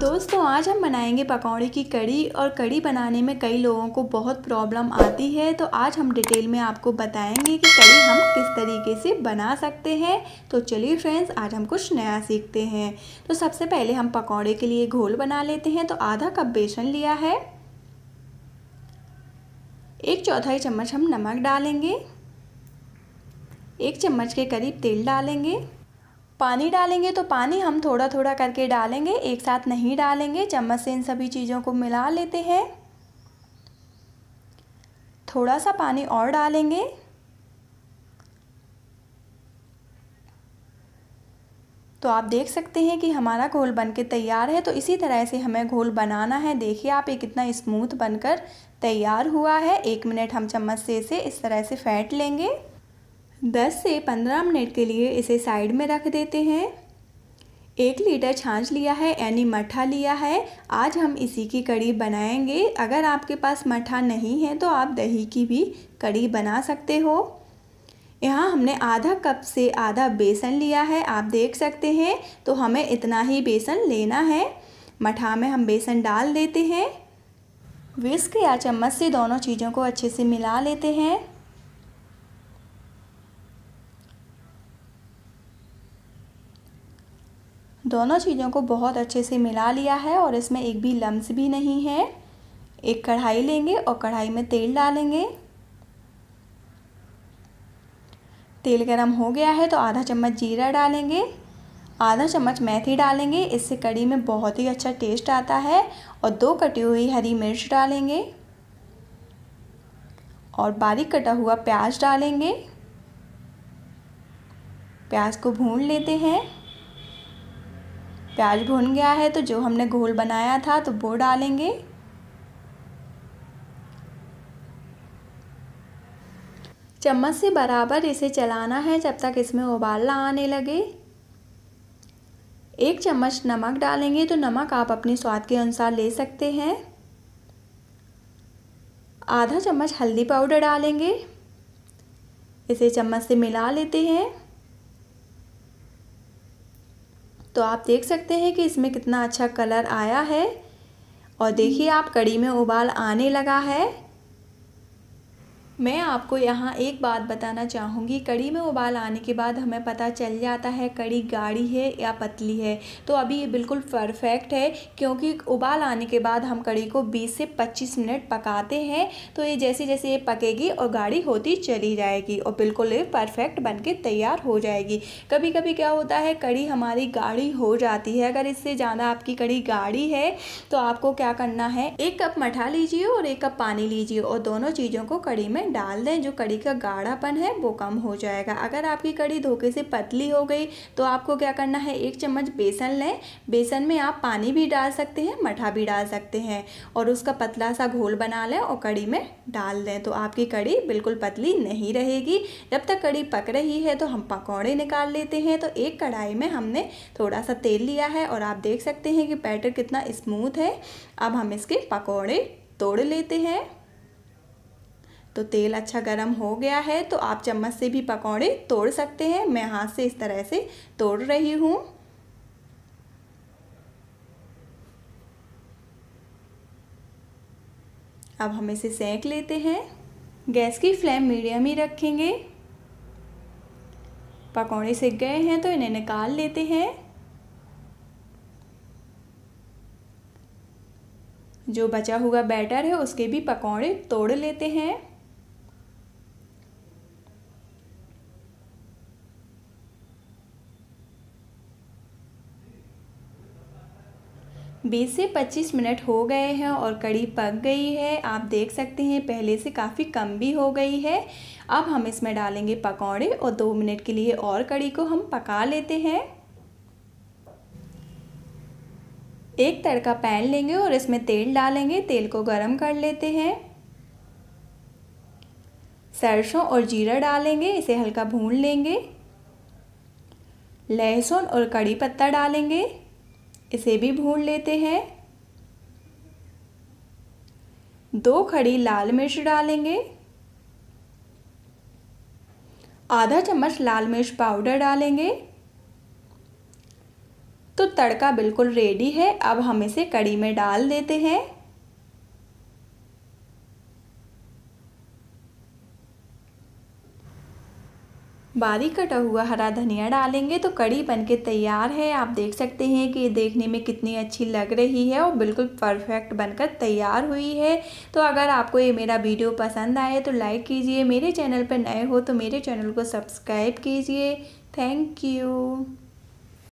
दोस्तों आज हम बनाएंगे पकौड़े की कड़ी और कड़ी बनाने में कई लोगों को बहुत प्रॉब्लम आती है तो आज हम डिटेल में आपको बताएंगे कि कड़ी हम किस तरीके से बना सकते हैं तो चलिए फ्रेंड्स आज हम कुछ नया सीखते हैं तो सबसे पहले हम पकौड़े के लिए घोल बना लेते हैं तो आधा कप बेसन लिया है एक चौथाई चम्मच हम नमक डालेंगे एक चम्मच के करीब तेल डालेंगे पानी डालेंगे तो पानी हम थोड़ा थोड़ा करके डालेंगे एक साथ नहीं डालेंगे चम्मच से इन सभी चीज़ों को मिला लेते हैं थोड़ा सा पानी और डालेंगे तो आप देख सकते हैं कि हमारा घोल बन के तैयार है तो इसी तरह से हमें घोल बनाना है देखिए आप ये कितना स्मूथ बनकर तैयार हुआ है एक मिनट हम चम्मच से इसे इस तरह से फेंट लेंगे 10 से 15 मिनट के लिए इसे साइड में रख देते हैं एक लीटर छाछ लिया है यानी मठा लिया है आज हम इसी की कड़ी बनाएंगे अगर आपके पास मठा नहीं है तो आप दही की भी कड़ी बना सकते हो यहाँ हमने आधा कप से आधा बेसन लिया है आप देख सकते हैं तो हमें इतना ही बेसन लेना है मठा में हम बेसन डाल देते हैं विस्क या चम्मच से दोनों चीज़ों को अच्छे से मिला लेते हैं दोनों चीज़ों को बहुत अच्छे से मिला लिया है और इसमें एक भी लम्स भी नहीं है एक कढ़ाई लेंगे और कढ़ाई में तेल डालेंगे तेल गरम हो गया है तो आधा चम्मच जीरा डालेंगे आधा चम्मच मेथी डालेंगे इससे कड़ी में बहुत ही अच्छा टेस्ट आता है और दो कटी हुई हरी मिर्च डालेंगे और बारीक कटा हुआ प्याज डालेंगे प्याज को भून लेते हैं प्याज भुन गया है तो जो हमने घोल बनाया था तो वो डालेंगे चम्मच से बराबर इसे चलाना है जब तक इसमें उबालना आने लगे एक चम्मच नमक डालेंगे तो नमक आप अपने स्वाद के अनुसार ले सकते हैं आधा चम्मच हल्दी पाउडर डालेंगे इसे चम्मच से मिला लेते हैं तो आप देख सकते हैं कि इसमें कितना अच्छा कलर आया है और देखिए आप कड़ी में उबाल आने लगा है मैं आपको यहाँ एक बात बताना चाहूँगी कड़ी में उबाल आने के बाद हमें पता चल जाता है कड़ी गाढ़ी है या पतली है तो अभी ये बिल्कुल परफेक्ट है क्योंकि उबाल आने के बाद हम कड़ी को 20 से 25 मिनट पकाते हैं तो ये जैसे जैसे ये पकेगी और गाढ़ी होती चली जाएगी और बिल्कुल ये परफेक्ट बन के तैयार हो जाएगी कभी कभी क्या होता है कड़ी हमारी गाढ़ी हो जाती है अगर इससे ज़्यादा आपकी कड़ी गाढ़ी है तो आपको क्या करना है एक कप मठा लीजिए और एक कप पानी लीजिए और दोनों चीज़ों को कड़ी में डाल दें जो कड़ी का गाढ़ापन है वो कम हो जाएगा अगर आपकी कड़ी धोखे से पतली हो गई तो आपको क्या करना है एक चम्मच बेसन लें बेसन में आप पानी भी डाल सकते हैं मठा भी डाल सकते हैं और उसका पतला सा घोल बना लें और कड़ी में डाल दें तो आपकी कड़ी बिल्कुल पतली नहीं रहेगी जब तक कड़ी पक रही है तो हम पकौड़े निकाल लेते हैं तो एक कढ़ाई में हमने थोड़ा सा तेल लिया है और आप देख सकते हैं कि बैटर कितना स्मूथ है अब हम इसके पकौड़े तोड़ लेते हैं तो तेल अच्छा गर्म हो गया है तो आप चम्मच से भी पकौड़े तोड़ सकते हैं मैं हाथ से इस तरह से तोड़ रही हूँ अब हम इसे सेंक लेते हैं गैस की फ्लेम मीडियम ही रखेंगे पकौड़े सिक गए हैं तो इन्हें निकाल लेते हैं जो बचा हुआ बैटर है उसके भी पकौड़े तोड़ लेते हैं बीस से पच्चीस मिनट हो गए हैं और कड़ी पक गई है आप देख सकते हैं पहले से काफ़ी कम भी हो गई है अब हम इसमें डालेंगे पकौड़े और दो मिनट के लिए और कड़ी को हम पका लेते हैं एक तड़का पैन लेंगे और इसमें तेल डालेंगे तेल को गरम कर लेते हैं सरसों और जीरा डालेंगे इसे हल्का भून लेंगे लहसुन और कड़ी पत्ता डालेंगे इसे भी भून लेते हैं दो खड़ी लाल मिर्च डालेंगे आधा चम्मच लाल मिर्च पाउडर डालेंगे तो तड़का बिल्कुल रेडी है अब हम इसे कड़ी में डाल देते हैं बारीक कटा हुआ हरा धनिया डालेंगे तो कड़ी बन के तैयार है आप देख सकते हैं कि ये देखने में कितनी अच्छी लग रही है और बिल्कुल परफेक्ट बनकर तैयार हुई है तो अगर आपको ये मेरा वीडियो पसंद आए तो लाइक कीजिए मेरे चैनल पर नए हो तो मेरे चैनल को सब्सक्राइब कीजिए थैंक यू